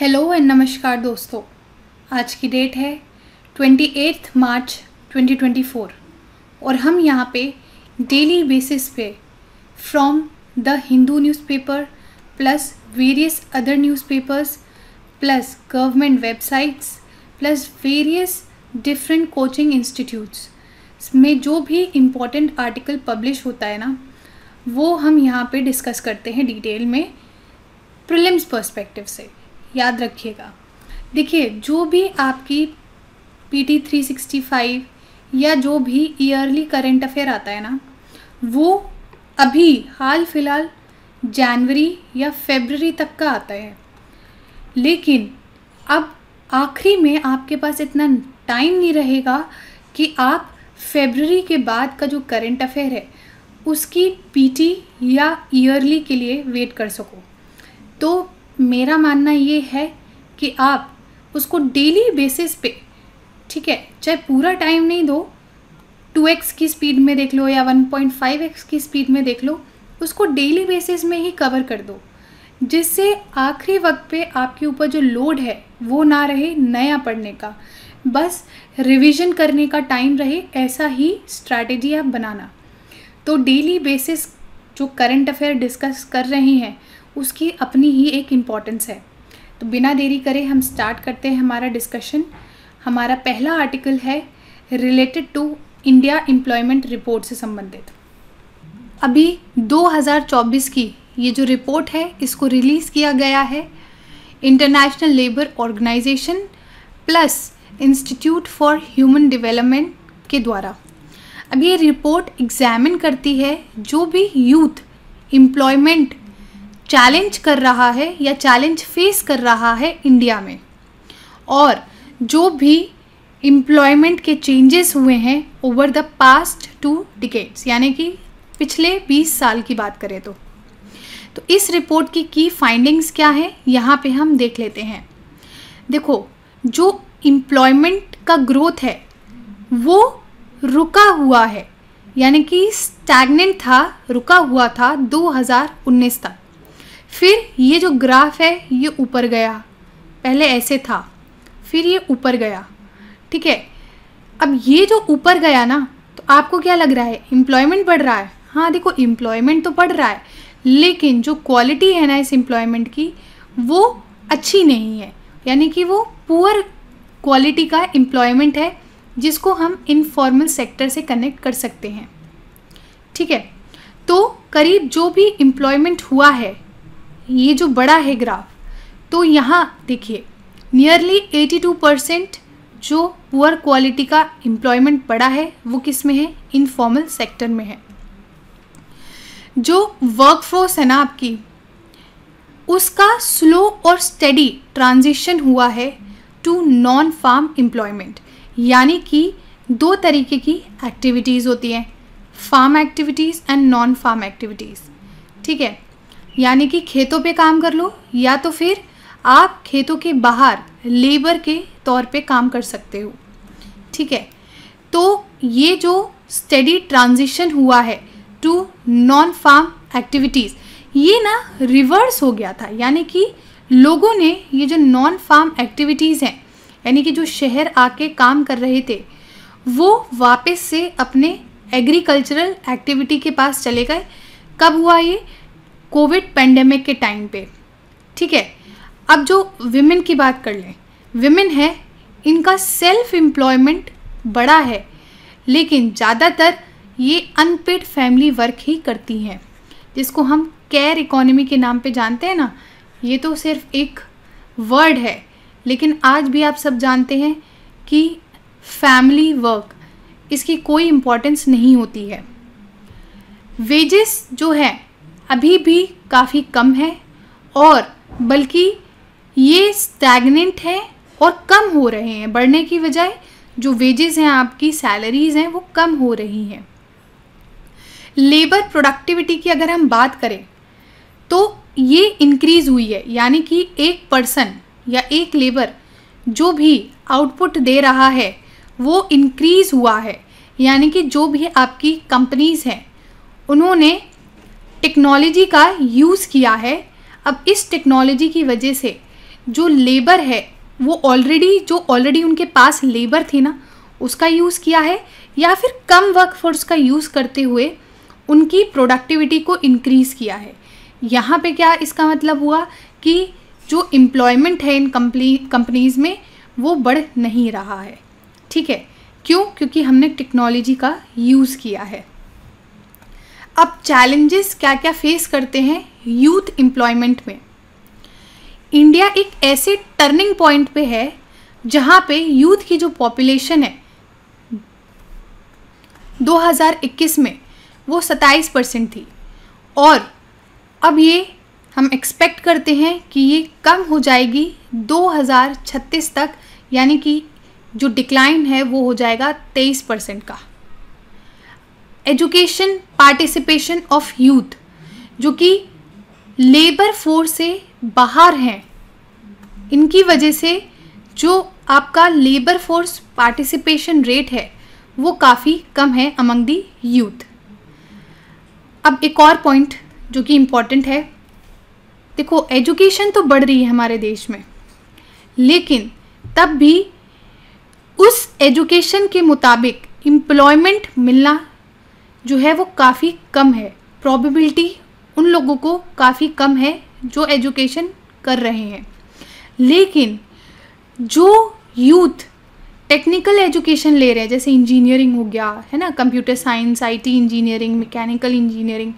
hello and नमस्कार दोस्तों आज की डेट है ट्वेंटी एट्थ मार्च 2024 और हम यहाँ पे डेली बेसिस पे from the Hindu newspaper plus various other newspapers plus government websites plus various different coaching institutes में जो भी इम्पोर्टेंट आर्टिकल पब्लिश होता है ना वो हम यहाँ पे डिस्कस करते हैं डिटेल में प्रिलिम्स पर्सपेक्टिव से याद रखिएगा देखिए जो भी आपकी P T three sixty five या जो भी ईयरली करेंट अफेयर आता है ना वो अभी हाल फिलहाल जनवरी या फेबररी तक का आता है लेकिन अब आखिरी में आपके पास इतना टाइम नहीं रहेगा कि आप फेबररी के बाद का जो करेंट अफेयर है उसकी पीटी या ईयरली के लिए वेट कर सको तो मेरा मानना ये है कि आप उसको डेली बेसिस पे ठीक है चाहे पूरा टाइम नहीं दो 2x की स्पीड में देख लो या 1.5x की स्पीड में देख लो उसको डेली बेसिस में ही कवर कर दो जिससे आखिरी वक्त पे आपके ऊपर जो लोड है वो ना रहे नया पढ़ने का बस रिवीजन करने का टाइम रहे ऐसा ही स्ट्रैटेजी आप बनाना तो डेली बेसिस जो करंट अफेयर डिस्कस कर रहे हैं उसकी अपनी ही एक इम्पॉर्टेंस है तो बिना देरी करे हम स्टार्ट करते हैं हमारा डिस्कशन हमारा पहला आर्टिकल है related to India employment report से संबंधित अभी 2024 की ये जो रिपोर्ट है इसको रिलीज़ किया गया है international labour organisation plus institute for human development के द्वारा अब ये रिपोर्ट एग्जामिन करती है जो भी यूथ एम्प्लॉयमेंट चैलेंज कर रहा है या चैलेंज फेस कर रहा है इंडिया में और जो भी एम्प्लॉयमेंट के चेंजेस हुए हैं over the past two decades यानी कि पिछले 20 साल की बात करें तो तो इस रिपोर्ट की की फाइंडिंग्स क्या है यहाँ पे हम देख लेते हैं देखो जो एम्प्लॉयमेंट का ग्रोथ है वो रुका हुआ है यानी कि स्टैगनेंट था रुका हुआ था 2019 तक फिर ये जो ग्राफ है ये ऊपर गया पहले ऐसे था फिर ये ऊपर गया ठीक है अब ये जो ऊपर गया ना तो आपको क्या लग रहा है एम्प्लॉयमेंट बढ़ रहा है हाँ देखो एम्प्लॉयमेंट तो बढ़ रहा है लेकिन जो क्वालिटी है ना इस एम्प्लॉयमेंट की वो अच्छी नहीं है यानी कि वो पुअर क्वालिटी का एम्प्लॉयमेंट है जिसको हम इनफॉर्मल सेक्टर से कनेक्ट कर सकते हैं ठीक है तो करीब जो भी एम्प्लॉयमेंट हुआ है ये जो बड़ा है ग्राफ तो यहाँ देखिए नियरली 82 परसेंट जो पुअर क्वालिटी का एम्प्लॉयमेंट पड़ा है वो किस में है इनफॉर्मल सेक्टर में है जो वर्कफोर्स है ना आपकी उसका स्लो और स्टडी ट्रांजिशन हुआ है टू नॉन फार्म एम्प्लॉयमेंट यानी कि दो तरीके की एक्टिविटीज़ होती हैं farm activities and non farm activities ठीक है यानी कि खेतों पे काम कर लो या तो फिर आप खेतों के बाहर लेबर के तौर पे काम कर सकते हो ठीक है तो ये जो स्टडी ट्रांजिशन हुआ है टू नॉन फार्म एक्टिविटीज़ ये ना रिवर्स हो गया था यानी कि लोगों ने ये जो नॉन फार्म एक्टिविटीज़ हैं यानी कि जो शहर आके काम कर रहे थे वो वापस से अपने एग्रीकल्चरल एक्टिविटी के पास चले गए कब हुआ ये कोविड पेंडेमिक के टाइम पे ठीक है अब जो विमेन की बात कर लें विमेन है इनका सेल्फ एम्प्लॉयमेंट बड़ा है लेकिन ज़्यादातर ये अनपेड फैमिली वर्क ही करती हैं जिसको हम केयर इकोनॉमी के नाम पे जानते हैं ना ये तो सिर्फ एक वर्ड है लेकिन आज भी आप सब जानते हैं कि फैमिली वर्क इसकी कोई इम्पोर्टेंस नहीं होती है वेजेस जो है अभी भी काफ़ी कम है और बल्कि ये स्टैगनेंट है और कम हो रहे हैं बढ़ने की बजाय जो वेजेस हैं आपकी सैलरीज हैं वो कम हो रही हैं लेबर प्रोडक्टिविटी की अगर हम बात करें तो ये इंक्रीज़ हुई है यानी कि एक पर्सन या एक लेबर जो भी आउटपुट दे रहा है वो इंक्रीज़ हुआ है यानी कि जो भी आपकी कंपनीज़ हैं उन्होंने टेक्नोलॉजी का यूज़ किया है अब इस टेक्नोलॉजी की वजह से जो लेबर है वो ऑलरेडी जो ऑलरेडी उनके पास लेबर थी ना उसका यूज़ किया है या फिर कम वर्क फोर्स का यूज़ करते हुए उनकी प्रोडक्टिविटी को इनक्रीज़ किया है यहाँ पे क्या इसका मतलब हुआ कि जो एम्प्लॉयमेंट है इन कंपनी कंपनीज़ में वो बढ़ नहीं रहा है ठीक है क्यों क्योंकि हमने टेक्नोलॉजी का यूज़ किया है अब चैलेंजेस क्या क्या फेस करते हैं यूथ एम्प्लॉयमेंट में इंडिया एक ऐसे टर्निंग पॉइंट पे है जहाँ पे यूथ की जो पॉपुलेशन है 2021 में वो 27 परसेंट थी और अब ये हम एक्सपेक्ट करते हैं कि ये कम हो जाएगी 2036 तक यानी कि जो डिक्लाइन है वो हो जाएगा 23 परसेंट का एजुकेशन पार्टिसिपेशन ऑफ यूथ जो कि लेबर फोर्स से बाहर हैं इनकी वजह से जो आपका लेबर फोर्स पार्टिसिपेशन रेट है वो काफ़ी कम है अमंग दी यूथ अब एक और पॉइंट जो कि इम्पॉर्टेंट है देखो एजुकेशन तो बढ़ रही है हमारे देश में लेकिन तब भी उस एजुकेशन के मुताबिक एम्प्लॉयमेंट मिलना जो है वो काफ़ी कम है प्रॉबिलिटी उन लोगों को काफ़ी कम है जो एजुकेशन कर रहे हैं लेकिन जो यूथ टेक्निकल एजुकेशन ले रहे हैं जैसे इंजीनियरिंग हो गया है ना computer science IT engineering mechanical engineering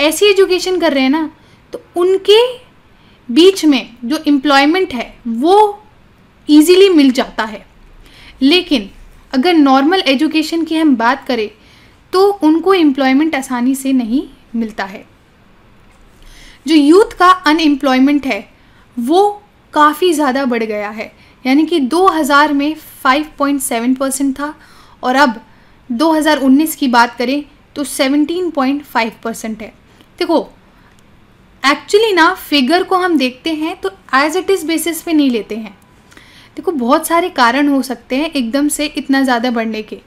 ऐसी एजुकेशन कर रहे हैं ना तो उनके बीच में जो एम्प्लॉयमेंट है वो इजीली मिल जाता है लेकिन अगर नॉर्मल एजुकेशन की हम बात करें तो उनको एम्प्लॉयमेंट आसानी से नहीं मिलता है जो यूथ का अनएम्प्लॉयमेंट है वो काफ़ी ज़्यादा बढ़ गया है यानी कि 2000 में 5.7 परसेंट था और अब 2019 की बात करें तो 17.5 परसेंट है देखो एक्चुअली ना फिगर को हम देखते हैं तो एज इट इज़ बेसिस पे नहीं लेते हैं देखो बहुत सारे कारण हो सकते हैं एकदम से इतना ज़्यादा बढ़ने के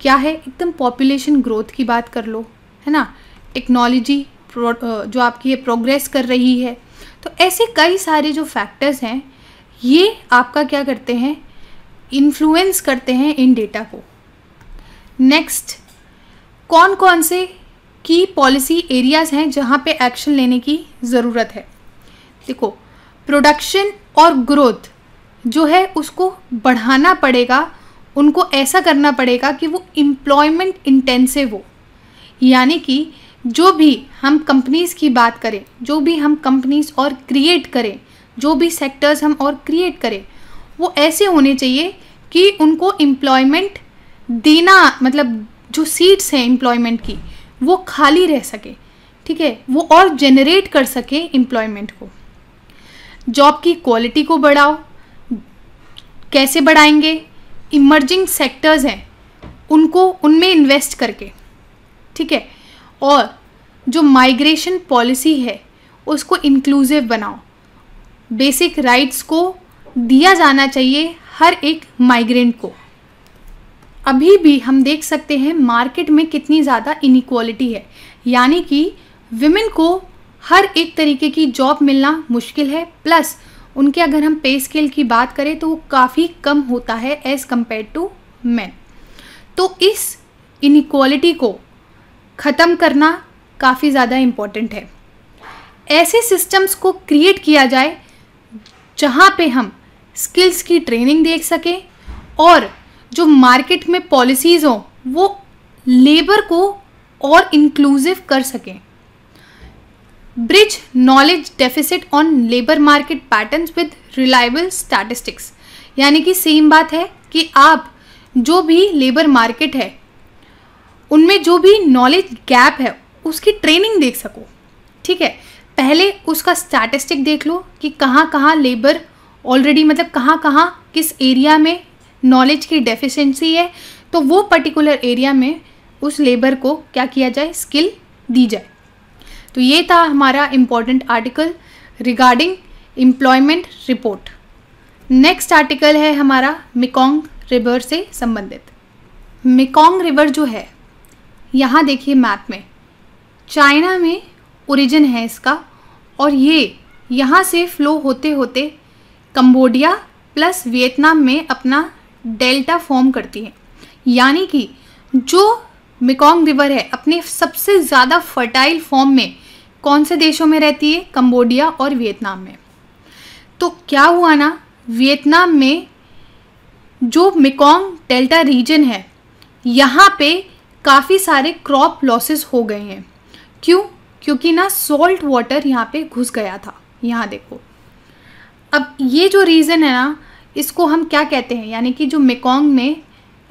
क्या है एकदम पॉपुलेशन ग्रोथ की बात कर लो है ना टेक्नोलॉजी जो आपकी है प्रोग्रेस कर रही है तो ऐसे कई सारे जो फैक्टर्स हैं ये आपका क्या करते हैं इन्फ्लुएंस करते हैं इन डेटा को नेक्स्ट कौन कौन से की पॉलिसी एरियाज़ हैं जहाँ पे एक्शन लेने की ज़रूरत है देखो प्रोडक्शन और ग्रोथ जो है उसको बढ़ाना पड़ेगा उनको ऐसा करना पड़ेगा कि वो इम्प्लॉयमेंट इंटेंसिव हो यानी कि जो भी हम कंपनीज़ की बात करें जो भी हम कंपनीज़ और क्रिएट करें जो भी सेक्टर्स हम और क्रिएट करें वो ऐसे होने चाहिए कि उनको एम्प्लॉयमेंट देना मतलब जो सीट्स हैं एम्प्लॉयमेंट की वो खाली रह सके ठीक है वो और जनरेट कर सके एम्प्लॉयमेंट को जॉब की क्वालिटी को बढ़ाओ कैसे बढ़ाएंगे इमर्जिंग सेक्टर्स हैं उनको उनमें इन्वेस्ट करके ठीक है और जो माइग्रेशन पॉलिसी है उसको इंक्लूसिव बनाओ बेसिक राइट्स को दिया जाना चाहिए हर एक माइग्रेंट को अभी भी हम देख सकते हैं मार्केट में कितनी ज़्यादा इनिक्वालिटी है यानी कि विमेन को हर एक तरीके की जॉब मिलना मुश्किल है प्लस उनके अगर हम पे स्केल की बात करें तो वो काफ़ी कम होता है एज़ कम्पेयर टू मैन तो इस इनिक्वालिटी को ख़त्म करना काफ़ी ज़्यादा इम्पॉर्टेंट है ऐसे सिस्टम्स को क्रिएट किया जाए जहाँ पे हम स्किल्स की ट्रेनिंग देख सकें और जो मार्केट में पॉलिसीज़ हों वो लेबर को और इंक्लूसिव कर सकें bridge knowledge deficit on labour market pattern with reliable statistics यानी कि सेम बात है कि आप जो भी लेबर मार्केट है उनमें जो भी नॉलेज गैप है उसकी ट्रेनिंग देख सको ठीक है पहले उसका स्टैटिस्टिक देख लो कि कहाँ कहाँ लेबर ऑलरेडी मतलब कहाँ कहाँ किस एरिया में नॉलेज की डेफिशिएंसी है तो वो पर्टिकुलर एरिया में उस लेबर को क्या किया जाए स्किल दी जाए तो ये था हमारा important article regarding employment report next article है हमारा मिकोंग रिवर से संबंधित मिकोंग रिवर जो है यहाँ देखिए मैप में चाइना में ओरिजिन है इसका और ये यहाँ से फ्लो होते होते कंबोडिया प्लस वियतनाम में अपना डेल्टा फॉर्म करती है यानी कि जो मिकोंग रिवर है अपने सबसे ज़्यादा फर्टाइल फॉर्म में कौन से देशों में रहती है कंबोडिया और वियतनाम में तो क्या हुआ ना वियतनाम में जो मिकोंग डेल्टा रीजन है यहाँ पे काफ़ी सारे क्रॉप लॉसेस हो गए हैं क्यों क्योंकि ना सॉल्ट वाटर यहाँ पे घुस गया था यहाँ देखो अब ये जो रीज़न है ना इसको हम क्या कहते हैं यानी कि जो मेकोंग में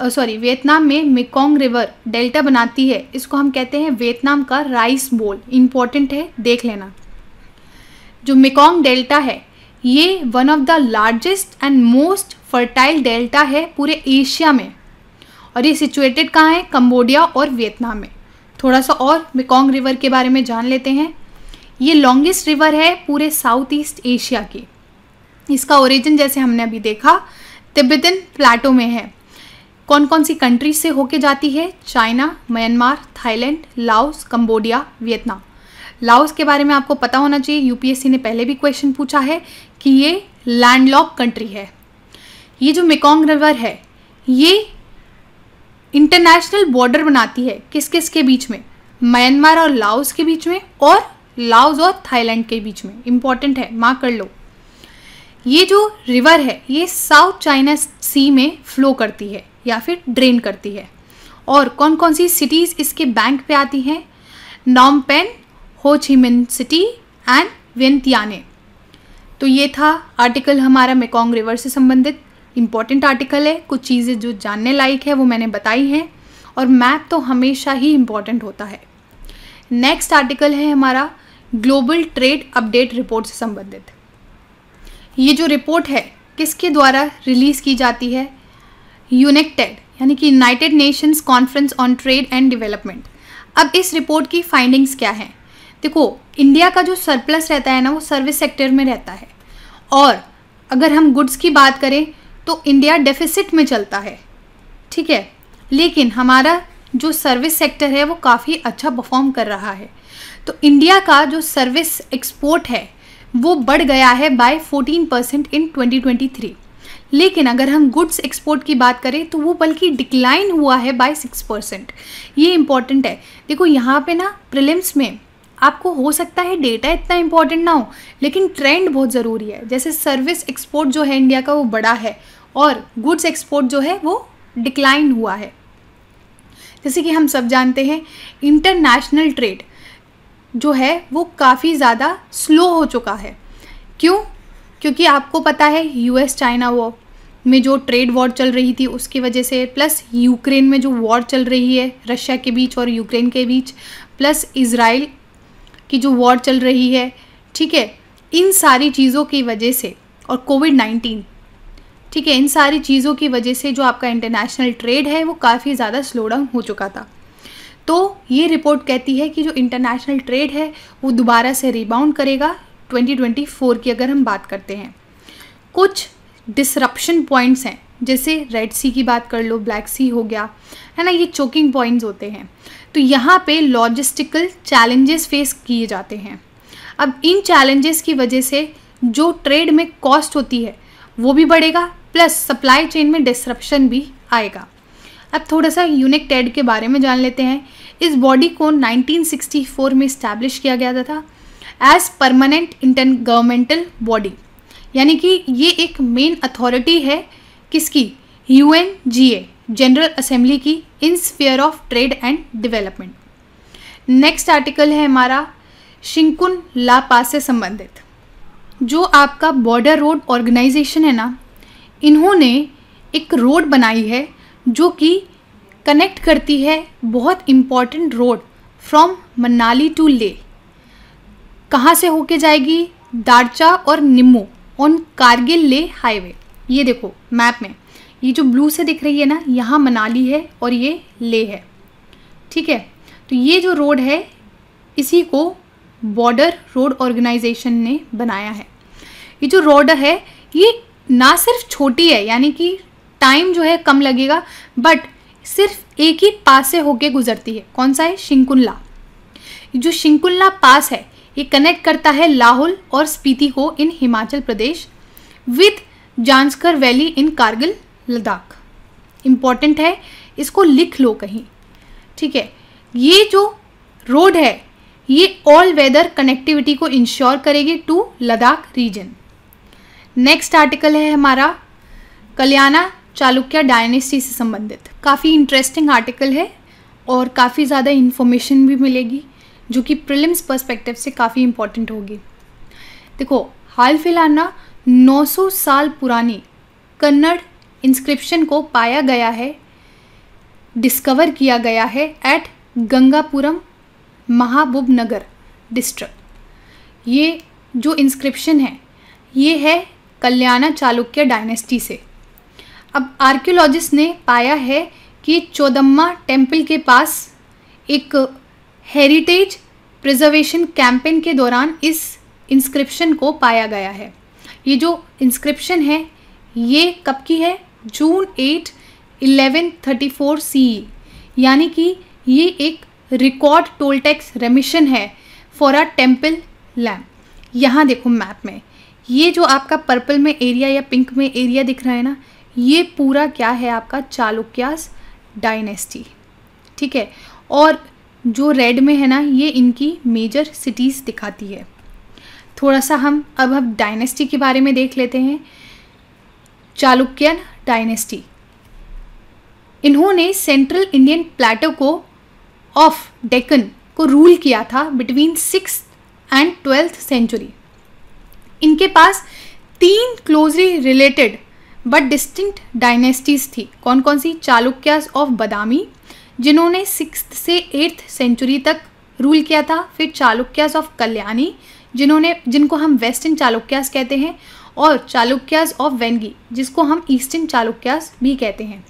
सॉरी वियतनाम में मिकोंग रिवर डेल्टा बनाती है इसको हम कहते हैं वियतनाम का राइस बोल इम्पॉर्टेंट है देख लेना जो मिकोंग डेल्टा है ये one of the largest and most fertile delta है पूरे एशिया में और ये सिचुएटेड कहाँ है कम्बोडिया और वियतनाम में थोड़ा सा और मिकोंग रिवर के बारे में जान लेते हैं ये लॉन्गेस्ट रिवर है पूरे साउथ ईस्ट एशिया की इसका ओरिजिन जैसे हमने अभी देखा तिब्बतन प्लाटो में है कौन कौन सी कंट्री से होके जाती है China Myanmar Thailand Laos Cambodia Vietnam Laos के बारे में आपको पता होना चाहिए यूपीएससी ने पहले भी क्वेश्चन पूछा है कि ये लैंडलॉक कंट्री है ये जो मेकोंग रिवर है ये इंटरनेशनल बॉर्डर बनाती है किस किस के बीच में म्यांमार और लाओस के बीच में और लाओस और थाईलैंड के बीच में इंपॉर्टेंट है माँ कर लो ये जो रिवर है ये साउथ चाइना सी में फ्लो करती है या फिर ड्रेन करती है और कौन कौन सी सिटीज़ इसके बैंक पे आती हैं नॉम पेन हो चिमिन सिटी एंड वेंतियाने तो ये था आर्टिकल हमारा मेकोंग रिवर से संबंधित इम्पॉर्टेंट आर्टिकल है कुछ चीज़ें जो जानने लायक है वो मैंने बताई हैं और मैप तो हमेशा ही इम्पॉर्टेंट होता है नेक्स्ट आर्टिकल है हमारा ग्लोबल ट्रेड अपडेट रिपोर्ट से संबंधित ये जो रिपोर्ट है किसके द्वारा रिलीज़ की जाती है यूनेक्टेड यानी कि United Nations conference on trade and development अब इस रिपोर्ट की फाइंडिंग्स क्या हैं देखो इंडिया का जो सरप्लस रहता है ना वो सर्विस सेक्टर में रहता है और अगर हम गुड्स की बात करें तो इंडिया डेफिसिट में चलता है ठीक है लेकिन हमारा जो सर्विस सेक्टर है वो काफ़ी अच्छा परफॉर्म कर रहा है तो इंडिया का जो सर्विस एक्सपोर्ट है वो बढ़ गया है बाय 14 परसेंट इन लेकिन अगर हम गुड्स एक्सपोर्ट की बात करें तो वो बल्कि डिक्लाइन हुआ है बाय सिक्स परसेंट ये इंपॉर्टेंट है देखो यहाँ पे ना प्रिलिम्स में आपको हो सकता है डेटा इतना इंपॉर्टेंट ना हो लेकिन ट्रेंड बहुत ज़रूरी है जैसे सर्विस एक्सपोर्ट जो है इंडिया का वो बड़ा है और गुड्स एक्सपोर्ट जो है वो डिक्लाइन हुआ है जैसे कि हम सब जानते हैं इंटरनेशनल ट्रेड जो है वो काफ़ी ज़्यादा स्लो हो चुका है क्यों क्योंकि आपको पता है यूएस चाइना वॉर में जो ट्रेड वॉर चल रही थी उसकी वजह से प्लस यूक्रेन में जो वॉर चल रही है रशिया के बीच और यूक्रेन के बीच प्लस इसराइल की जो वॉर चल रही है ठीक है इन सारी चीज़ों की वजह से और कोविड नाइन्टीन ठीक है इन सारी चीज़ों की वजह से जो आपका इंटरनेशनल ट्रेड है वो काफ़ी ज़्यादा स्लो डाउन हो चुका था तो ये रिपोर्ट कहती है कि जो इंटरनेशनल ट्रेड है वो दोबारा से रिबाउंड करेगा 2024 की अगर हम बात करते हैं कुछ डिसरप्शन पॉइंट्स हैं जैसे रेड सी की बात कर लो ब्लैक सी हो गया है ना ये चोकिंग पॉइंट्स होते हैं तो यहाँ पे लॉजिस्टिकल चैलेंजेस फेस किए जाते हैं अब इन चैलेंजेस की वजह से जो ट्रेड में कॉस्ट होती है वो भी बढ़ेगा प्लस सप्लाई चेन में डिसरप्शन भी आएगा अब थोड़ा सा यूनिक टेड के बारे में जान लेते हैं इस बॉडी को 1964 में इस्टेब्लिश किया गया था as permanent inter governmental body यानी कि ये एक मेन अथॉरिटी है किसकी U N G A general assembly की in sphere of trade and development next article है हमारा शिंकुन ला पास से संबंधित जो आपका बॉर्डर रोड ऑर्गेनाइजेशन है ना इन्होंने एक रोड बनाई है जो कि कनेक्ट करती है बहुत important road from Manali to Leh कहाँ से होके जाएगी दारचा और निम्मू ऑन कारगिल ले हाईवे ये देखो मैप में ये जो ब्लू से दिख रही है ना यहाँ मनाली है और ये ले है ठीक है तो ये जो रोड है इसी को बॉर्डर रोड ऑर्गेनाइजेशन ने बनाया है ये जो रोड है ये ना सिर्फ छोटी है यानी कि टाइम जो है कम लगेगा बट सिर्फ एक ही पास से होके गुजरती है कौन सा है शिंकुल्ला जो शिंकुल्ला पास है ये कनेक्ट करता है लाहौल और स्पीति को in Himachal Pradesh with Zanskar valley in Kargil Ladakh important है इसको लिख लो कहीं ठीक है ये जो रोड है ये ऑल वेदर कनेक्टिविटी को इंश्योर करेगी to Ladakh region next article है हमारा कल्याणा चालुक्य डायनेस्टी से संबंधित काफ़ी इंटरेस्टिंग आर्टिकल है और काफ़ी ज़्यादा इन्फॉर्मेशन भी मिलेगी जो कि प्रिलिम्स पर्सपेक्टिव से काफ़ी इंपॉर्टेंट होगी देखो हाल फिलहाल ना 900 साल पुरानी कन्नड़ इंस्क्रिप्शन को पाया गया है डिस्कवर किया गया है at Gangapuram Mahabubnagar district ये जो इंस्क्रिप्शन है ये है कल्याणा चालुक्य डायनेस्टी से अब आर्कियोलॉजिस्ट ने पाया है कि चौदम्मा टेम्पल के पास एक हेरिटेज प्रिजर्वेशन कैंपेन के दौरान इस इंस्क्रिप्शन को पाया गया है ये जो इंस्क्रिप्शन है ये कब की है June eight eleven thirty four C यानी कि ये एक रिकॉर्ड टोल टैक्स रेमिशन है फॉर अ टेम्पल लैम्प यहाँ देखो मैप में ये जो आपका पर्पल में एरिया या पिंक में एरिया दिख रहा है ना ये पूरा क्या है आपका चालुक्यास डायनेस्टी ठीक है और जो रेड में है ना ये इनकी मेजर सिटीज़ दिखाती है थोड़ा सा हम अब हम डायनेस्टी के बारे में देख लेते हैं चालुक्यन डायनेस्टी इन्होंने सेंट्रल इंडियन प्लेटो को ऑफ डेकन को रूल किया था between six and twelfth century इनके पास तीन closely related but distinct dynasties थी कौन कौन सी चालुक्यास ऑफ बदामी जिन्होंने सिक्स से एट्थ सेंचुरी तक रूल किया था फिर चालुक्यास ऑफ कल्याणी जिन्होंने जिनको हम वेस्टर्न चालुक्यास कहते हैं और चालुक्यास ऑफ वेंगी जिसको हम ईस्टर्न चालुक्यास भी कहते हैं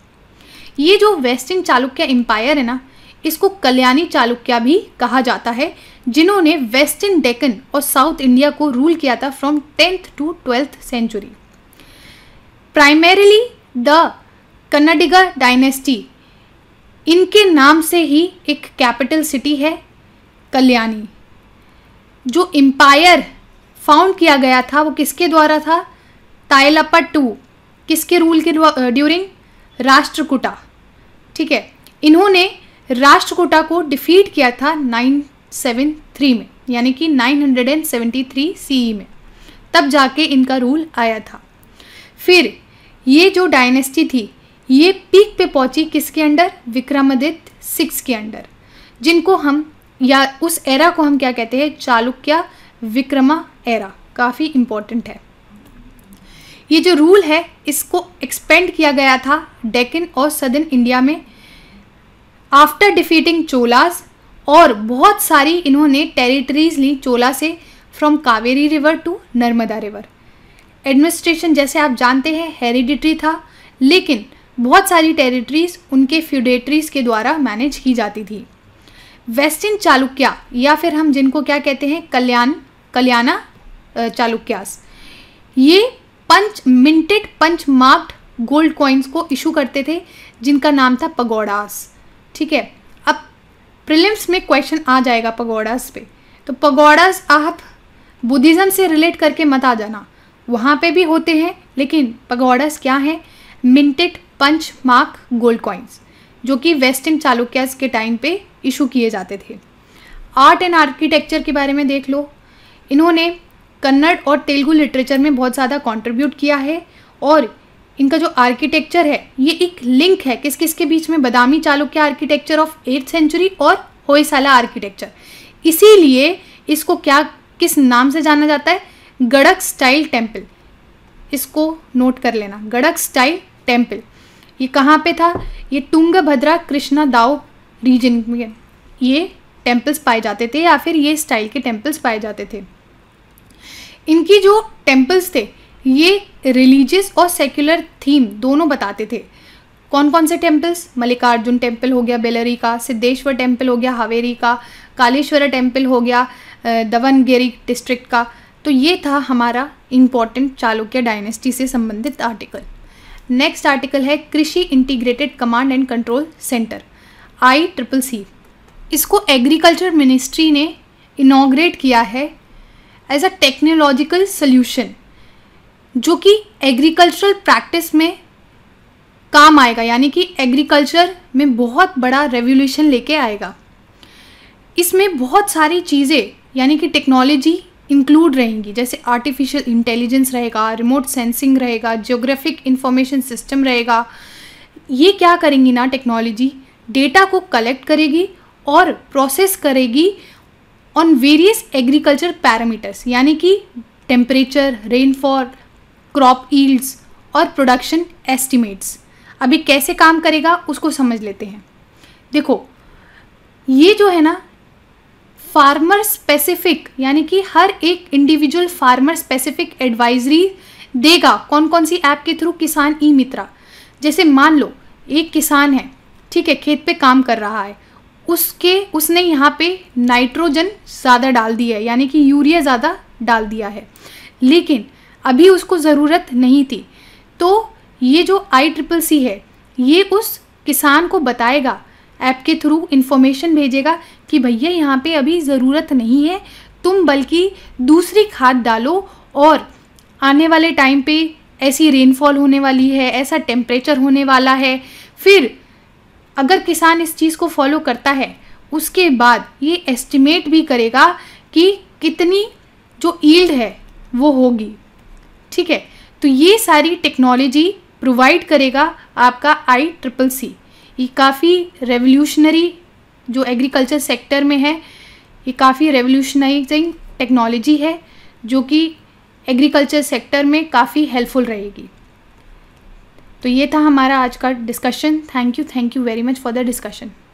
ये जो वेस्टर्न चालुक्य एम्पायर है ना इसको कल्याणी चालुक्य भी कहा जाता है जिन्होंने वेस्टर्न डेकन और साउथ इंडिया को रूल किया था from tenth to twelfth century primarily the Kannadiga dynasty इनके नाम से ही एक कैपिटल सिटी है कल्याणी जो एम्पायर फाउंड किया गया था वो किसके द्वारा था ताइलप्पा टू किसके रूल के ड्यूरिंग राष्ट्रकुटा ठीक है इन्होंने राष्ट्रकुटा को डिफीट किया था 973 में यानी कि 973 सीई e में तब जाके इनका रूल आया था फिर ये जो डायनेस्टी थी ये पीक पे पहुंची किसके अंडर विक्रमादित्य सिक्स के अंडर जिनको हम या उस एरा को हम क्या कहते हैं चालुक्य विक्रमा एरा काफ़ी इंपॉर्टेंट है ये जो रूल है इसको एक्सपेंड किया गया था डेकन और सदन इंडिया में आफ्टर डिफीटिंग चोलास और बहुत सारी इन्होंने टेरिटरीज ली चोला से from Kaveri river to Narmada river administration जैसे आप जानते हैं हेरिडिटरी था लेकिन बहुत सारी टेरिटरीज उनके फ्यूडेटरीज के द्वारा मैनेज की जाती थी वेस्टर्न चालुक्या या फिर हम जिनको क्या कहते हैं कल्याण कल्याणा चालुक्यास ये punch minted punch marked gold coins को इशू करते थे जिनका नाम था पगोडास ठीक है अब प्रिलिम्स में क्वेश्चन आ जाएगा पगोडास पे तो पगोडास आप बुद्धिज़्म से रिलेट करके मत आ जाना वहाँ पे भी होते हैं लेकिन पगोडास क्या है minted punch mark gold coins जो कि वेस्टर्न चालुक्यास के टाइम पे इशू किए जाते थे आर्ट एंड आर्किटेक्चर के बारे में देख लो इन्होंने कन्नड़ और तेलुगु लिटरेचर में बहुत ज़्यादा कंट्रीब्यूट किया है और इनका जो आर्किटेक्चर है ये एक लिंक है किस किस के बीच में Badami Chalukya architecture of eight century और होयसाला आर्किटेक्चर इसीलिए इसको क्या किस नाम से जाना जाता है गड़क स्टाइल टेम्पल इसको नोट कर लेना गड़क स्टाइल टेम्पल ये कहाँ पे था ये तुंगभद्रा कृष्णा दाव रीजन में ये टेम्पल्स पाए जाते थे या फिर ये स्टाइल के टेम्पल्स पाए जाते थे इनकी जो टेम्पल्स थे ये रिलीजियस और सेक्युलर थीम दोनों बताते थे कौन कौन से टेम्पल्स मल्लिकार्जुन टेम्पल हो गया बेलरी का सिद्धेश्वर टेम्पल हो गया हावेरी का कालेश्वर टेम्पल हो गया दवनगिरी डिस्ट्रिक्ट का तो ये था हमारा इम्पॉर्टेंट चालुक्य डायनेस्टी से संबंधित आर्टिकल नेक्स्ट आर्टिकल है Krishi integrated command and control centre I triple C इसको एग्रीकल्चर मिनिस्ट्री ने इनाग्रेट किया है एज अ टेक्नोलॉजिकल सल्यूशन जो कि एग्रीकल्चरल प्रैक्टिस में काम आएगा यानी कि एग्रीकल्चर में बहुत बड़ा रेवोल्यूशन लेके आएगा इसमें बहुत सारी चीज़ें यानी कि टेक्नोलॉजी इंक्लूड रहेंगी जैसे आर्टिफिशियल इंटेलिजेंस रहेगा रिमोट सेंसिंग रहेगा जियोग्राफिक इंफॉर्मेशन सिस्टम रहेगा ये क्या करेंगी ना टेक्नोलॉजी डेटा को कलेक्ट करेगी और प्रोसेस करेगी ऑन वेरियस एग्रीकल्चर पैरामीटर्स यानी कि टेम्परेचर रेनफॉल क्रॉप ईल्ड्स और प्रोडक्शन एस्टिमेट्स अभी कैसे काम करेगा उसको समझ लेते हैं देखो ये जो है ना फार्मर स्पेसिफिक यानी कि हर एक इंडिविजुअल फार्मर स्पेसिफिक एडवाइजरी देगा कौन कौन सी ऐप के थ्रू किसान ई मित्रा जैसे मान लो एक किसान है ठीक है खेत पे काम कर रहा है उसके उसने यहाँ पे नाइट्रोजन ज़्यादा डाल दिया है यानी कि यूरिया ज़्यादा डाल दिया है लेकिन अभी उसको ज़रूरत नहीं थी तो ये जो आई ट्रिपल सी है ये उस किसान को बताएगा ऐप के थ्रू इन्फॉर्मेशन भेजेगा कि भैया यहाँ पे अभी ज़रूरत नहीं है तुम बल्कि दूसरी खाद डालो और आने वाले टाइम पे ऐसी रेनफॉल होने वाली है ऐसा टेम्परेचर होने वाला है फिर अगर किसान इस चीज़ को फॉलो करता है उसके बाद ये एस्टिमेट भी करेगा कि कितनी जो ईल्ड है वो होगी ठीक है तो ये सारी टेक्नोलॉजी प्रोवाइड करेगा आपका आई ट्रिपल सी ये काफ़ी रेवोल्यूशनरी जो एग्रीकल्चर सेक्टर में है ये काफ़ी रेवोल्यूशनाइजिंग टेक्नोलॉजी है जो कि एग्रीकल्चर सेक्टर में काफ़ी हेल्पफुल रहेगी तो ये था हमारा आज का discussion thank you thank you very much for the discussion